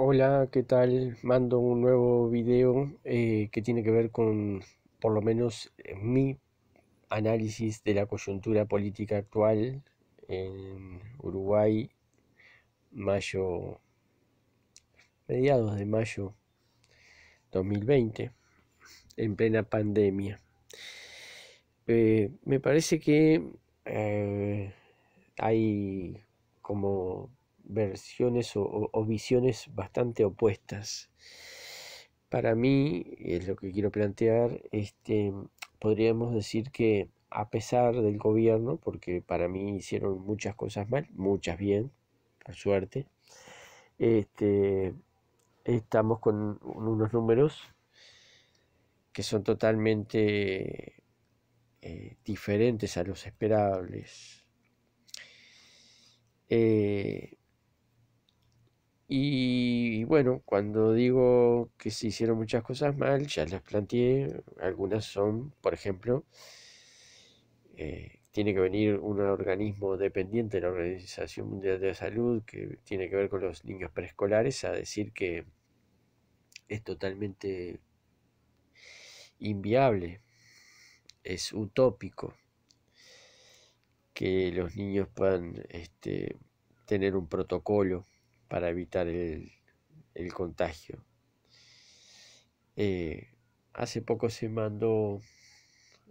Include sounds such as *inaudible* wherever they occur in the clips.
Hola, ¿qué tal? Mando un nuevo video eh, que tiene que ver con, por lo menos, eh, mi análisis de la coyuntura política actual en Uruguay, mayo, mediados de mayo 2020, en plena pandemia. Eh, me parece que hay como versiones o, visiones bastante opuestas. Para mí, es lo que quiero plantear, este, podríamos decir que a pesar del gobierno, porque para mí hicieron muchas cosas mal, muchas bien, por suerte, este, estamos con unos números que son totalmente eh, diferentes a los esperables. Eh, y bueno, cuando digo que se hicieron muchas cosas mal, ya las planteé. Algunas son, por ejemplo, eh, tiene que venir un organismo dependiente de la Organización Mundial de la Salud, que tiene que ver con los niños preescolares, a decir que es totalmente inviable, es utópico que los niños puedan este, tener un protocolo para evitar el, el contagio. Eh, hace poco se mandó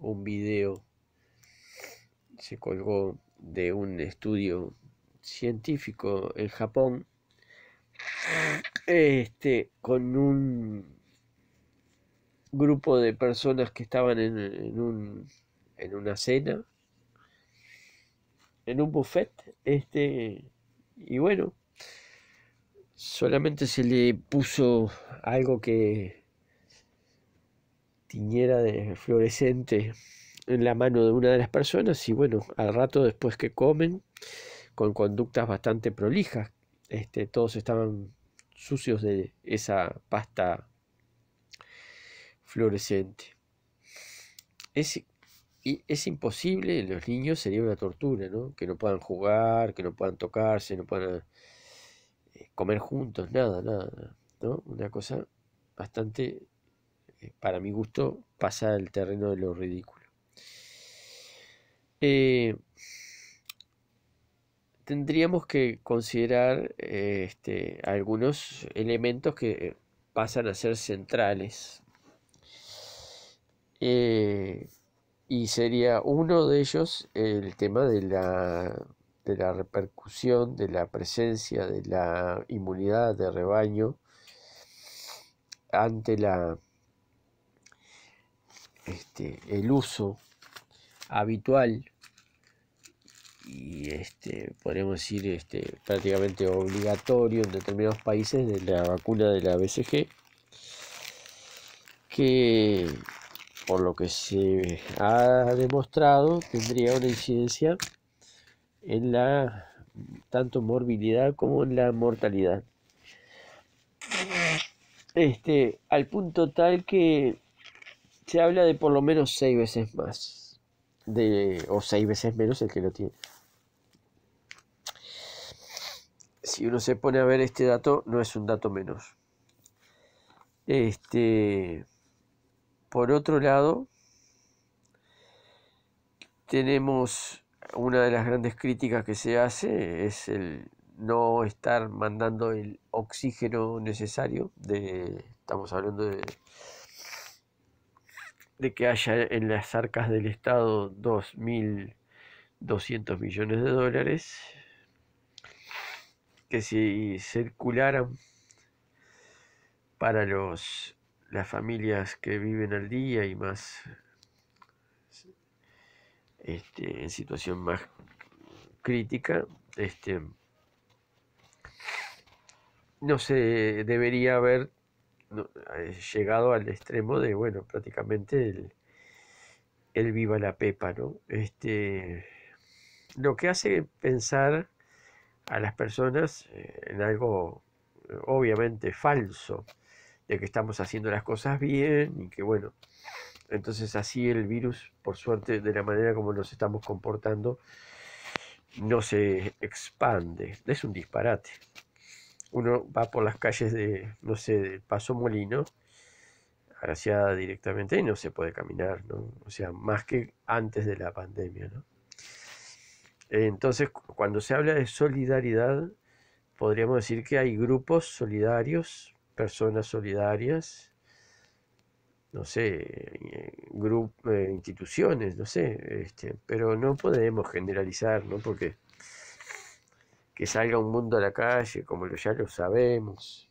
un video, se colgó de un estudio científico en Japón, este, con un grupo de personas que estaban en, en, un, en una cena, en un buffet, este, y bueno, solamente se le puso algo que tiñera de fluorescente en la mano de una de las personas y bueno, al rato después que comen, con conductas bastante prolijas, este, todos estaban sucios de esa pasta fluorescente. Es, es imposible, los niños sería una tortura, ¿no? Que no puedan jugar, que no puedan tocarse, no puedan eh, comer juntos, nada, nada, ¿no? Una cosa bastante, eh, para mi gusto, pasa el terreno de lo ridículo. Eh, tendríamos que considerar este, algunos elementos que pasan a ser centrales. y sería uno de ellos el tema de la de la repercusión de la presencia de la inmunidad de rebaño ante la, este, el uso habitual y este, podríamos decir este, prácticamente obligatorio en determinados países de la vacuna de la BCG, que por lo que se ha demostrado tendría una incidencia en la tanto morbilidad como en la mortalidad. Este, al punto tal que se habla de por lo menos seis veces más, de, o seis veces menos el que lo tiene. Si uno se pone a ver este dato, no es un dato menos. Este, por otro lado, tenemos una de las grandes críticas que se hace es el no estar mandando el oxígeno necesario de estamos hablando de que haya en las arcas del estado 2200 millones de dólares que si circularan para los las familias que viven al día y más este, en situación más crítica, este, no se debería haber eh, llegado al extremo de, bueno, prácticamente el, el viva la pepa, ¿no? Este, lo que hace pensar a las personas eh, en algo eh, obviamente falso, de que estamos haciendo las cosas bien y que, bueno, entonces así el virus, por suerte, de la manera como nos estamos comportando, no se expande. Es un disparate. Uno va por las calles de, no sé, de Paso Molino, agraciada directamente, y no se puede caminar, ¿no? O sea, más que antes de la pandemia, ¿no? Entonces, cuando se habla de solidaridad, podríamos decir que hay grupos solidarios, personas solidarias, no sé, grupos, eh, instituciones, no sé, este, pero no podemos generalizar, ¿no? Porque que salga un mundo a la calle, como ya lo sabemos,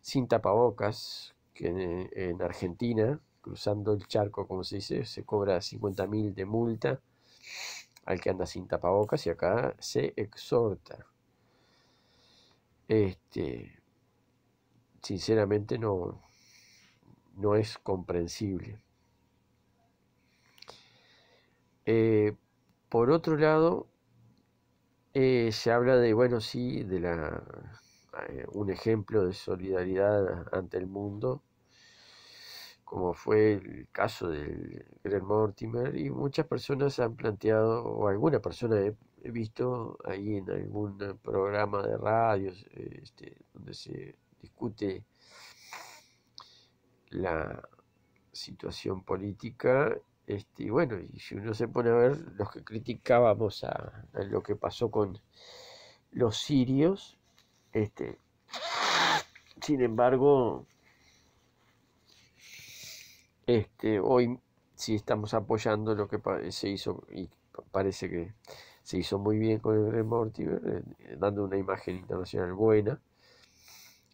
sin tapabocas, que en, Argentina, cruzando el charco, como se dice, se cobra 50.000 mil de multa al que anda sin tapabocas y acá se exhorta. Este, sinceramente no, no es comprensible. Eh, por otro lado, eh, se habla de, bueno, sí, de la, eh, un ejemplo de solidaridad ante el mundo, como fue el caso del Greg Mortimer, y muchas personas han planteado, o alguna persona he, visto ahí en algún programa de radio este, donde se discute la situación política. Este, bueno, y si uno se pone a ver los que criticábamos a, lo que pasó con los sirios, este, sin embargo, este, hoy sí estamos apoyando lo que se hizo y parece que se hizo muy bien con el Greg eh, dando una imagen internacional buena.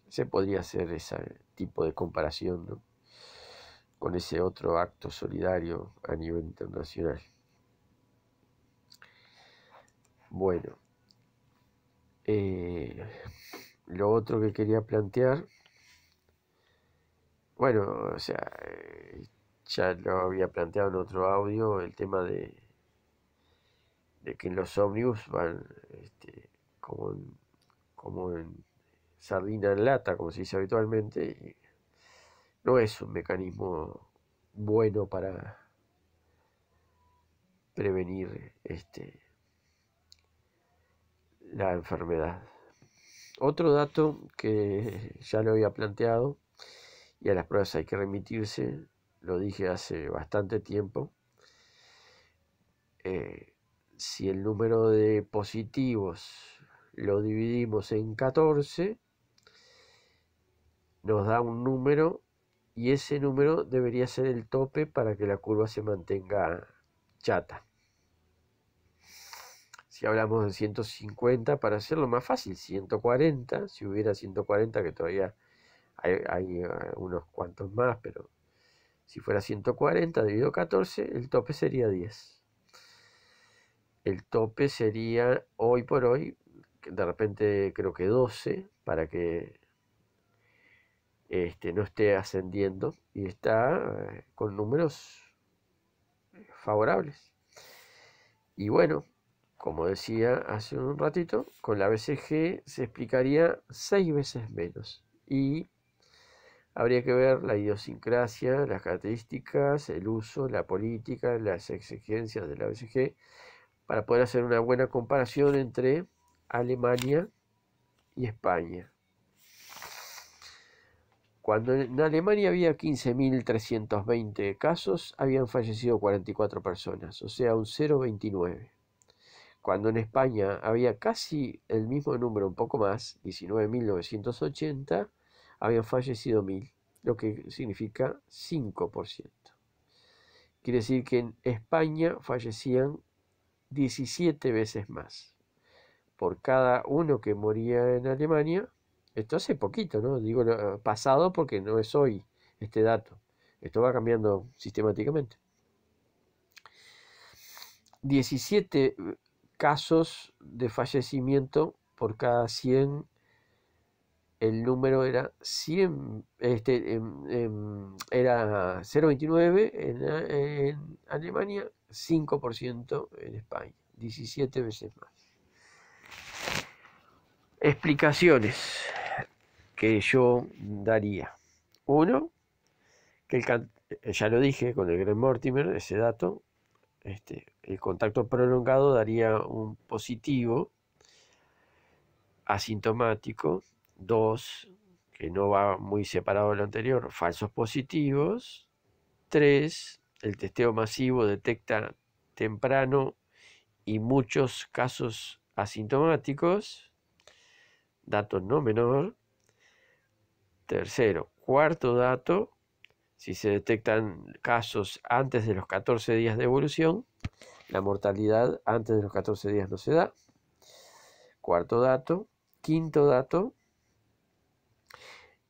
Se podría hacer ese tipo de comparación, ¿no? con ese otro acto solidario a nivel internacional. Bueno, eh, lo otro que quería plantear, bueno, o sea, eh, ya lo había planteado en otro audio, el tema de, de que los ómnibus van este, como, en, como en sardina en lata, como se dice habitualmente, y, no es un mecanismo bueno para prevenir este, la enfermedad. Otro dato que ya lo había planteado y a las pruebas hay que remitirse, lo dije hace bastante tiempo, eh, si el número de positivos lo dividimos en 14, nos da un número y ese número debería ser el tope para que la curva se mantenga chata. Si hablamos de 150, para hacerlo más fácil, 140, si hubiera 140, que todavía hay, eh, unos cuantos más, pero si fuera 140 dividido 14, el tope sería 10. El tope sería hoy por hoy, de repente creo que 12, para que este, no esté ascendiendo y está eh, con números favorables. Y bueno, como decía hace un ratito, con la BCG se explicaría seis veces menos. Y habría que ver la idiosincrasia, las características, el uso, la política, las exigencias de la BCG, para poder hacer una buena comparación entre Alemania y España. Cuando en Alemania había 15.320 casos, habían fallecido 44 personas, o sea, un 0,29. Cuando en España había casi el mismo número, un poco más, 19.980, habían fallecido 1.000, lo que significa 5%. Quiere decir que en España fallecían 17 veces más. Por cada uno que moría en Alemania, esto hace poquito, ¿no? Digo eh, pasado porque no es hoy este dato. Esto va cambiando sistemáticamente. 17 eh, casos de fallecimiento por cada 100. El número era 100, este, era 0,29 en, en eh, Alemania, 5% en España, 17 veces más explicaciones que yo daría. Uno, que ya lo dije con el Greg Mortimer, ese dato, este, el contacto prolongado daría un positivo asintomático. Dos, que no va muy separado de lo anterior, falsos positivos. Tres, el testeo masivo detecta temprano y muchos casos asintomáticos dato no menor. Tercero, cuarto dato, si se detectan casos antes de los 14 días de evolución, la mortalidad antes de los 14 días no se da. Cuarto dato, quinto dato,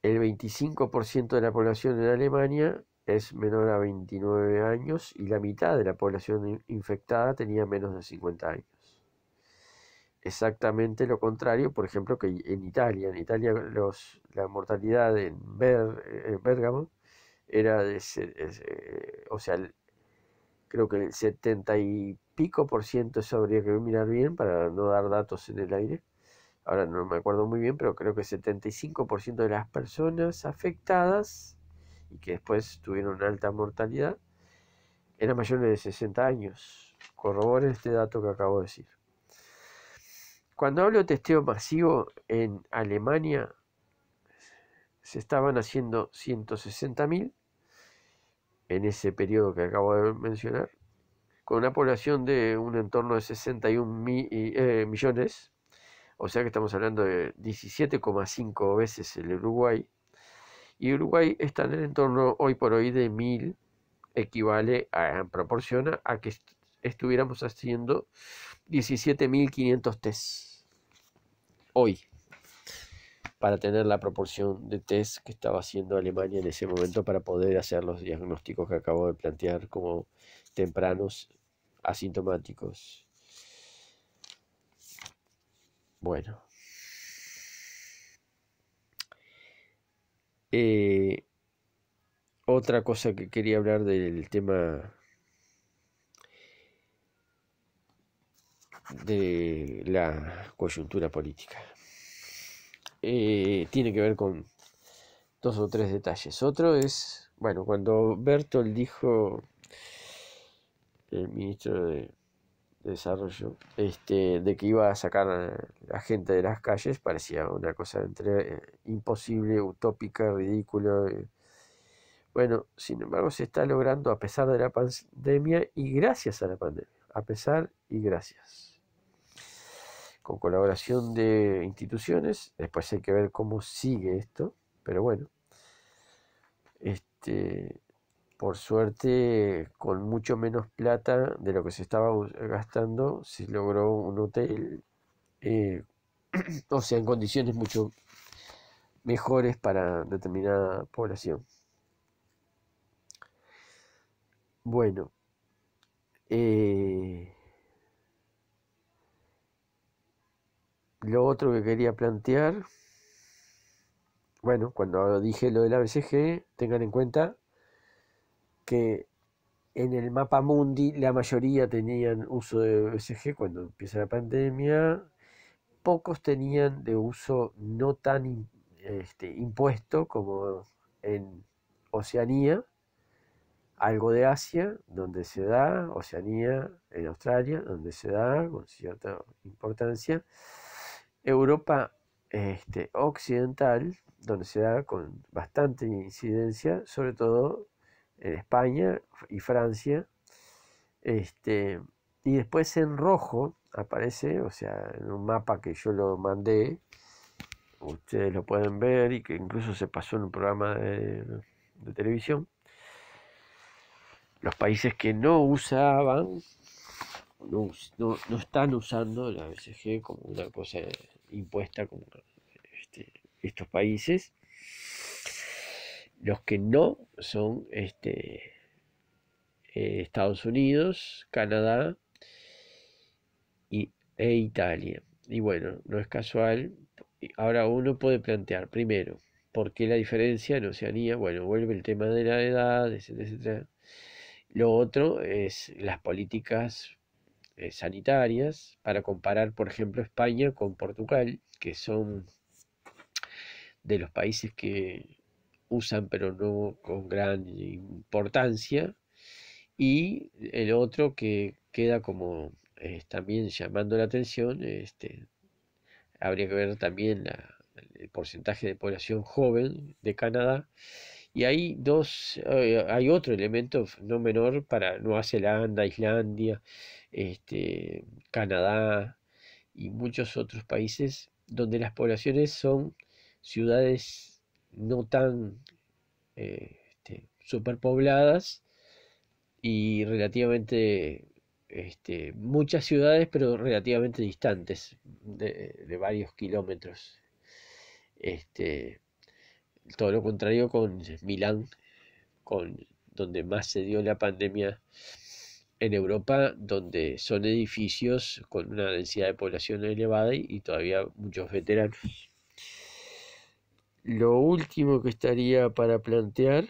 el 25% de la población en Alemania es menor a 29 años y la mitad de la población infectada tenía menos de 50 años exactamente lo contrario, por ejemplo, que en Italia. En Italia los, la mortalidad en, Bergamo eh, era de, eh, o sea, creo que el 70 y pico por ciento, eso habría que mirar bien para no dar datos en el aire. Ahora no me acuerdo muy bien, pero creo que 75% de las personas afectadas y que después tuvieron alta mortalidad eran mayores de 60 años. Corroboren este dato que acabo de decir. Cuando hablo de testeo masivo en Alemania, se estaban haciendo 160.000 en ese periodo que acabo de mencionar, con una población de un entorno de 61 eh, millones, o sea que estamos hablando de 17,5 veces el Uruguay, y Uruguay está en el entorno hoy por hoy de 1000, equivale a, proporciona a que estuviéramos haciendo 17.500 tests hoy para tener la proporción de test que estaba haciendo Alemania en ese momento para poder hacer los diagnósticos que acabo de plantear como tempranos asintomáticos. Bueno. Eh, otra cosa que quería hablar del tema de la coyuntura política. Eh, tiene que ver con dos o tres detalles. Otro es, bueno, cuando Bertol dijo, el ministro de, Desarrollo, este, de que iba a sacar a la gente de las calles, parecía una cosa entre eh, imposible, utópica, ridícula. Eh. Bueno, sin embargo, se está logrando a pesar de la pandemia y gracias a la pandemia. A pesar y gracias con colaboración de instituciones. Después hay que ver cómo sigue esto, pero bueno. Este, por suerte, con mucho menos plata de lo que se estaba gastando, se logró un hotel, eh, *clears throat* o sea, en condiciones mucho mejores para determinada población. Bueno, eh, Lo otro que quería plantear, bueno, cuando dije lo del ABCG, tengan en cuenta que en el mapa mundi la mayoría tenían uso de ABCG cuando empieza la pandemia, pocos tenían de uso no tan este, impuesto como en Oceanía, algo de Asia, donde se da, Oceanía, en Australia, donde se da con cierta importancia, Europa este, occidental, donde se da con bastante incidencia, sobre todo en España y Francia, este, y después en rojo aparece, o sea, en un mapa que yo lo mandé, ustedes lo pueden ver y que incluso se pasó en un programa de, televisión, los países que no usaban, no, están usando la BCG como una cosa impuesta como este, estos países, los que no son este, eh, Estados Unidos, Canadá y, e Italia. Y bueno, no es casual. Ahora uno puede plantear, primero, ¿por qué la diferencia en Oceanía? Bueno, vuelve el tema de la edad, etcétera, etcétera. Lo otro es las políticas eh, sanitarias, para comparar, por ejemplo, España con Portugal, que son de los países que usan pero no con gran importancia, y el otro que queda como eh, también llamando la atención, este, habría que ver también el porcentaje de población joven de Canadá, y hay, dos, eh, hay otro elemento no menor para Nueva Zelanda, Islandia, este, Canadá y muchos otros países donde las poblaciones son ciudades no tan eh, este, superpobladas y relativamente este, muchas ciudades, pero relativamente distantes de, varios kilómetros. Este, todo lo contrario con Milán, con, donde más se dio la pandemia en Europa, donde son edificios con una densidad de población elevada y, y todavía muchos veteranos. Lo último que estaría para plantear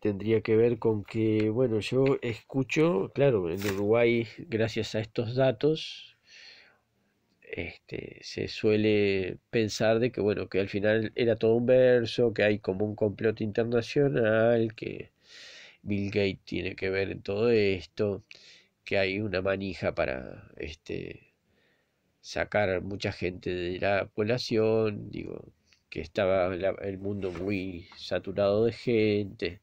tendría que ver con que, bueno, yo escucho, claro, en Uruguay, gracias a estos datos, este, se suele pensar de que bueno, que al final era todo un verso, que hay como un complot internacional, que Bill Gates tiene que ver en todo esto, que hay una manija para este sacar mucha gente de la población, digo, que estaba el mundo muy saturado de gente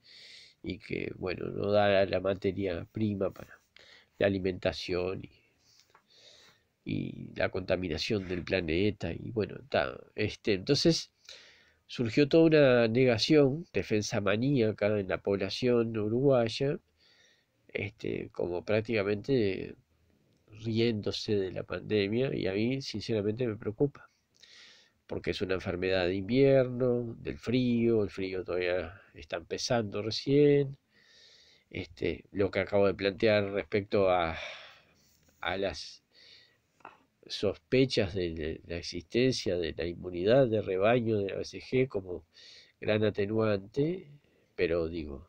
y que bueno, no da la materia prima para la alimentación y y la contaminación del planeta y bueno, este, entonces surgió toda una negación, defensa maníaca en la población uruguaya, este, como prácticamente riéndose de la pandemia y a mí sinceramente me preocupa, porque es una enfermedad de invierno, del frío, el frío todavía está empezando recién, este, lo que acabo de plantear respecto a, a las sospechas de, la existencia de la inmunidad de rebaño de la como gran atenuante, pero digo,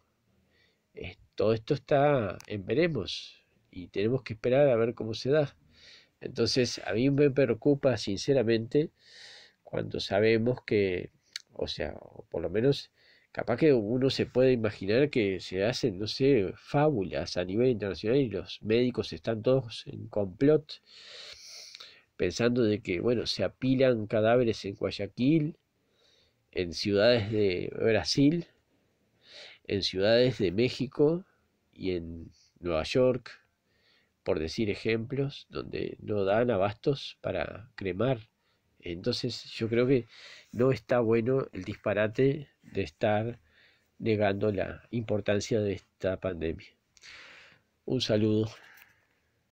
todo esto está en veremos y tenemos que esperar a ver cómo se da. Entonces, a mí me preocupa sinceramente cuando sabemos que, o sea, por lo menos capaz que uno se puede imaginar que se hacen, no sé, fábulas a nivel internacional y los médicos están todos en complot pensando de que, bueno, se apilan cadáveres en Guayaquil, en ciudades de Brasil, en ciudades de México y en Nueva York, por decir ejemplos, donde no dan abastos para cremar. Entonces yo creo que no está bueno el disparate de estar negando la importancia de esta pandemia. Un saludo.